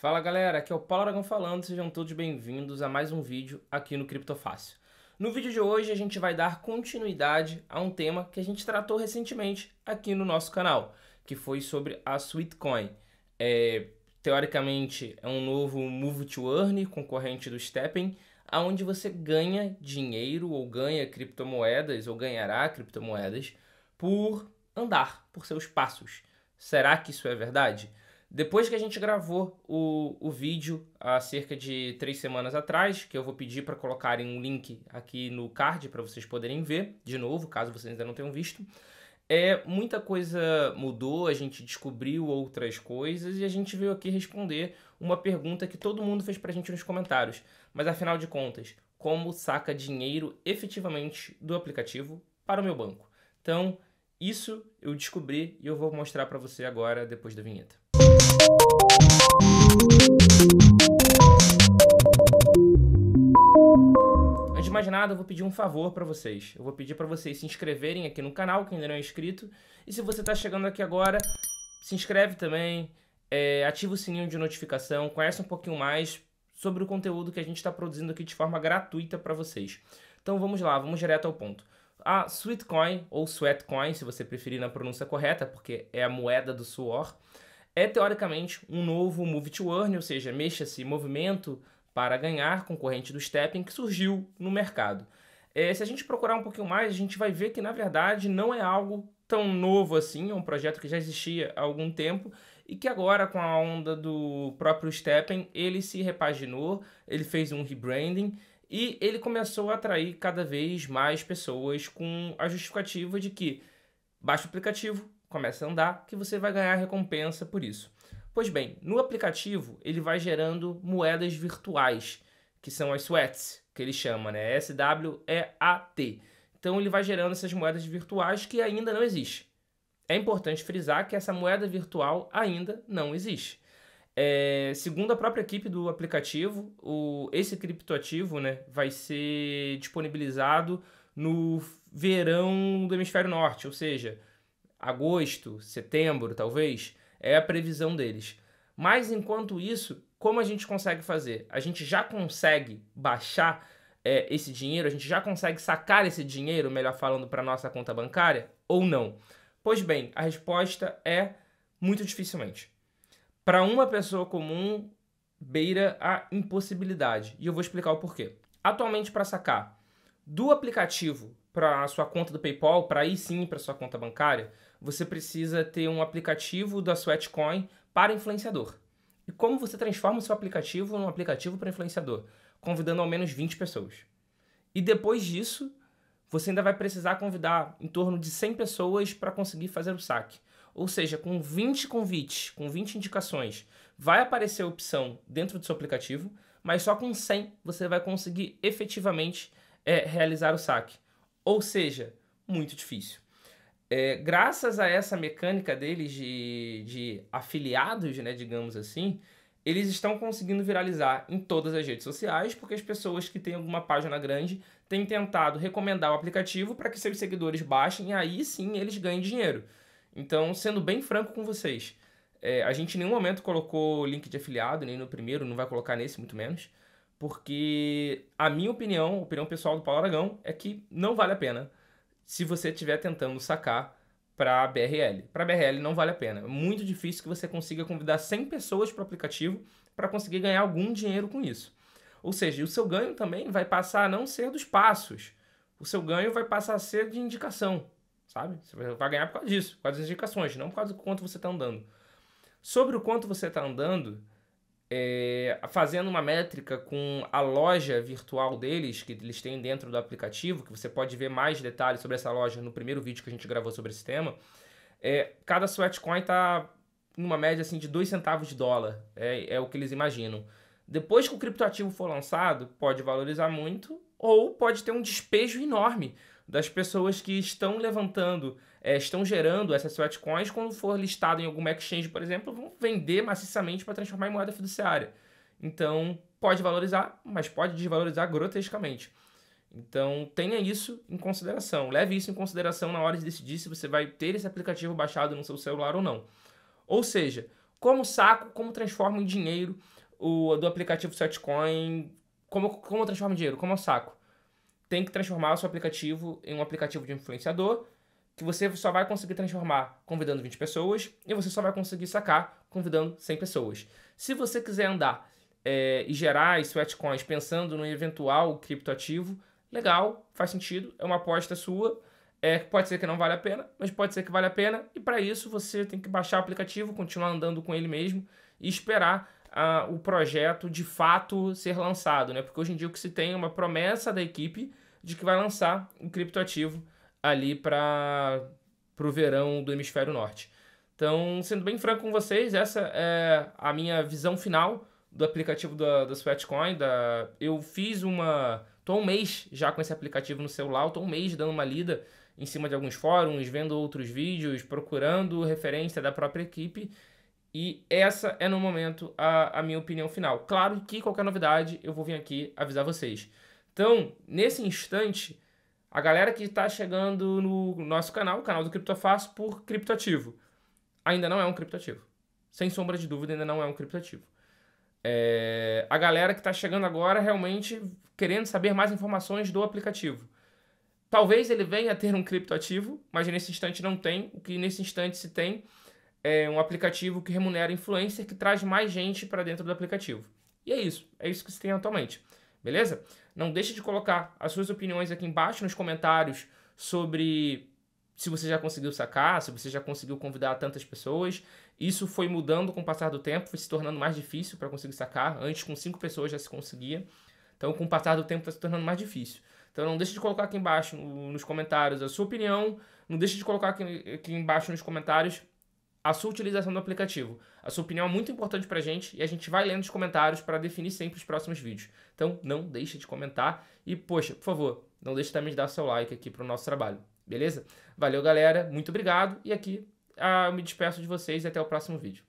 Fala galera, aqui é o Paulo Aragão falando, sejam todos bem-vindos a mais um vídeo aqui no Criptofácil. No vídeo de hoje a gente vai dar continuidade a um tema que a gente tratou recentemente aqui no nosso canal, que foi sobre a Sweetcoin. É, teoricamente é um novo Move to Earn, concorrente do Steppen, aonde você ganha dinheiro ou ganha criptomoedas ou ganhará criptomoedas por andar, por seus passos. Será que isso é verdade? Depois que a gente gravou o, o vídeo há cerca de três semanas atrás, que eu vou pedir para colocarem um link aqui no card para vocês poderem ver de novo, caso vocês ainda não tenham visto. É, muita coisa mudou, a gente descobriu outras coisas e a gente veio aqui responder uma pergunta que todo mundo fez para a gente nos comentários. Mas afinal de contas, como saca dinheiro efetivamente do aplicativo para o meu banco? Então, isso eu descobri e eu vou mostrar para você agora depois da vinheta. Antes de mais nada, eu vou pedir um favor para vocês. Eu vou pedir para vocês se inscreverem aqui no canal, quem ainda não é inscrito. E se você está chegando aqui agora, se inscreve também, é, ativa o sininho de notificação, conhece um pouquinho mais sobre o conteúdo que a gente está produzindo aqui de forma gratuita para vocês. Então vamos lá, vamos direto ao ponto. A Sweetcoin, ou Sweatcoin, se você preferir na pronúncia correta, porque é a moeda do suor, é teoricamente um novo move to earn, ou seja, mexa-se movimento para ganhar concorrente do stepping que surgiu no mercado. É, se a gente procurar um pouquinho mais, a gente vai ver que na verdade não é algo tão novo assim, é um projeto que já existia há algum tempo e que agora com a onda do próprio Steppen, ele se repaginou, ele fez um rebranding e ele começou a atrair cada vez mais pessoas com a justificativa de que baixa o aplicativo, começa a andar, que você vai ganhar recompensa por isso. Pois bem, no aplicativo ele vai gerando moedas virtuais, que são as sweats, que ele chama, né? S-W-E-A-T. Então ele vai gerando essas moedas virtuais que ainda não existe. É importante frisar que essa moeda virtual ainda não existe. É, segundo a própria equipe do aplicativo, o, esse criptoativo né, vai ser disponibilizado no verão do hemisfério norte, ou seja, agosto, setembro, talvez, é a previsão deles. Mas enquanto isso, como a gente consegue fazer? A gente já consegue baixar é, esse dinheiro? A gente já consegue sacar esse dinheiro, melhor falando, para nossa conta bancária ou não? Pois bem, a resposta é muito dificilmente. Para uma pessoa comum, beira a impossibilidade. E eu vou explicar o porquê. Atualmente, para sacar do aplicativo para a sua conta do PayPal, para ir sim para sua conta bancária, você precisa ter um aplicativo da Sweatcoin para influenciador. E como você transforma o seu aplicativo num aplicativo para influenciador? Convidando ao menos 20 pessoas. E depois disso, você ainda vai precisar convidar em torno de 100 pessoas para conseguir fazer o saque. Ou seja, com 20 convites, com 20 indicações, vai aparecer a opção dentro do seu aplicativo, mas só com 100 você vai conseguir efetivamente é, realizar o saque. Ou seja, muito difícil é, graças a essa mecânica deles de, de afiliados, né, digamos assim, eles estão conseguindo viralizar em todas as redes sociais, porque as pessoas que têm alguma página grande têm tentado recomendar o aplicativo para que seus seguidores baixem e aí sim eles ganhem dinheiro. Então, sendo bem franco com vocês, é, a gente em nenhum momento colocou link de afiliado, nem no primeiro, não vai colocar nesse, muito menos, porque a minha opinião, opinião pessoal do Paulo Aragão, é que não vale a pena se você estiver tentando sacar para BRL. Para BRL não vale a pena. É muito difícil que você consiga convidar 100 pessoas para o aplicativo para conseguir ganhar algum dinheiro com isso. Ou seja, o seu ganho também vai passar a não ser dos passos. O seu ganho vai passar a ser de indicação, sabe? Você vai ganhar por causa disso, por causa das indicações, não por causa do quanto você está andando. Sobre o quanto você está andando, é, fazendo uma métrica com a loja virtual deles, que eles têm dentro do aplicativo, que você pode ver mais detalhes sobre essa loja no primeiro vídeo que a gente gravou sobre esse tema, é, cada sweatcoin está numa média assim, de 2 centavos de dólar, é, é o que eles imaginam. Depois que o criptoativo for lançado, pode valorizar muito ou pode ter um despejo enorme das pessoas que estão levantando é, estão gerando essas sweatcoins, quando for listado em alguma exchange, por exemplo, vão vender maciçamente para transformar em moeda fiduciária. Então, pode valorizar, mas pode desvalorizar grotescamente. Então, tenha isso em consideração. Leve isso em consideração na hora de decidir se você vai ter esse aplicativo baixado no seu celular ou não. Ou seja, como saco, como transformo em dinheiro o do aplicativo Setcoin, como, como transforma em dinheiro, como eu é saco. Tem que transformar o seu aplicativo em um aplicativo de influenciador que você só vai conseguir transformar convidando 20 pessoas e você só vai conseguir sacar convidando 100 pessoas. Se você quiser andar é, e gerar sweatcoins pensando no eventual criptoativo, legal, faz sentido, é uma aposta sua. É, pode ser que não vale a pena, mas pode ser que vale a pena. E para isso você tem que baixar o aplicativo, continuar andando com ele mesmo e esperar ah, o projeto de fato ser lançado, né? Porque hoje em dia o que se tem é uma promessa da equipe de que vai lançar um criptoativo ali para o verão do hemisfério norte. Então, sendo bem franco com vocês, essa é a minha visão final do aplicativo da, da Sweatcoin. Da, eu fiz uma. Tô um mês já com esse aplicativo no celular, tô um mês dando uma lida em cima de alguns fóruns, vendo outros vídeos, procurando referência da própria equipe. E essa é no momento a, a minha opinião final. Claro que qualquer novidade eu vou vir aqui avisar vocês. Então, nesse instante, a galera que está chegando no nosso canal, o canal do Criptofácil, por criptoativo. Ainda não é um criptoativo. Sem sombra de dúvida, ainda não é um criptoativo. É... a galera que está chegando agora realmente querendo saber mais informações do aplicativo. Talvez ele venha a ter um criptoativo, mas nesse instante não tem. O que nesse instante se tem é um aplicativo que remunera influencer, que traz mais gente para dentro do aplicativo. E é isso. É isso que se tem atualmente beleza? Não deixe de colocar as suas opiniões aqui embaixo nos comentários sobre se você já conseguiu sacar, se você já conseguiu convidar tantas pessoas. Isso foi mudando com o passar do tempo, foi se tornando mais difícil para conseguir sacar. Antes, com cinco pessoas já se conseguia. Então, com o passar do tempo, está se tornando mais difícil. Então, não deixe de colocar aqui embaixo nos comentários a sua opinião. Não deixe de colocar aqui, aqui embaixo nos comentários a sua utilização do aplicativo. A sua opinião é muito importante para a gente e a gente vai lendo os comentários para definir sempre os próximos vídeos. Então não deixe de comentar e, poxa, por favor, não deixe também de dar seu like aqui para o nosso trabalho. Beleza? Valeu, galera. Muito obrigado. E aqui ah, eu me despeço de vocês e até o próximo vídeo.